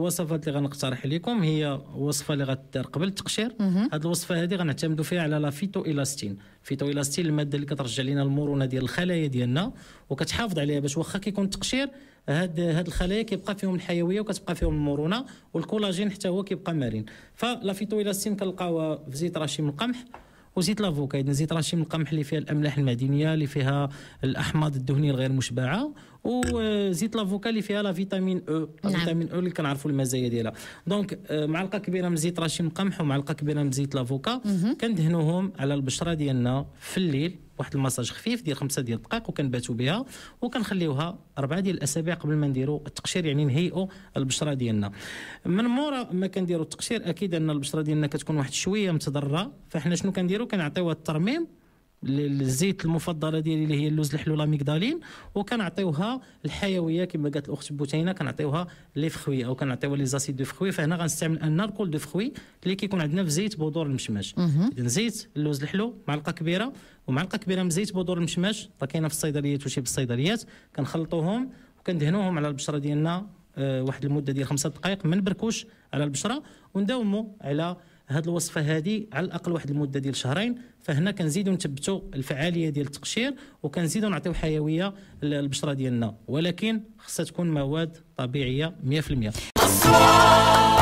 الوصفات اللي غنقترح لكم هي وصفه اللي غدار قبل التقشير هاد الوصفه هذه غنعتمدوا فيها على لا فيتو ايلاستين فيتو ايلاستين الماده اللي كترجع لنا المرونه ديال الخلايا ديالنا وكتحافظ عليها باش واخا كيكون التقشير هاد هاد الخلايا كيبقى فيهم الحيويه وكتبقى فيهم المرونه والكولاجين حتى هو كيبقى مرن فلا فيتو ايلاستين كنلقاوها في زيت رشيم القمح وزيت لافوكا زيت زيت رشيم القمح اللي فيها الاملاح المعدنيه اللي فيها الاحماض الدهنيه الغير مشبعه وزيت لافوكا اللي فيها لا فيتامين e. او نعم. فيتامين او e اللي كنعرفوا المزايا ديالها دونك آه، معلقه كبيره من زيت رشيم قمح ومعلقه كبيره من زيت لافوكا كندهنوهم على البشره ديالنا في الليل واحد المساج خفيف ديال خمسة ديال الدقائق وكنباتوا بها وكنخليوها أربعة ديال الأسابيع قبل ما نديروا التقشير يعني نهيئوا البشرة ديالنا من مورا ما كنديروا التقشير أكيد أن البشرة ديالنا كتكون واحد شوية متضررة فاحنا شنو كنديروا كنعطيوها الترميم الزيت المفضله ديالي اللي هي اللوز الحلو لا ميغدالين وكنعطيوها الحيويه كما قالت الاخت بوتينه كنعطيوها لي فخوي او كنعطيوها لي زاسيد دو فخوي فهنا غنستعمل ان الكول دو فخوي اللي كيكون عندنا في زيت بودور المشماش اذا زيت اللوز الحلو معلقه كبيره ومعلقه كبيره من زيت بودور المشماش راه كاينه في الصيدليات وشي في الصيدليات كنخلطوهم وكندهنوهم على البشره ديالنا آه، واحد المده ديال خمسة دقائق من بركوش على البشره ونداوموا على هذه الوصفه هذه على الاقل واحد المده ديال شهرين فهنا كنزيدوا نثبتوا الفعاليه ديال التقشير وكنزيدوا نعطيو حيويه للبشره ديالنا ولكن خصها تكون مواد طبيعيه 100%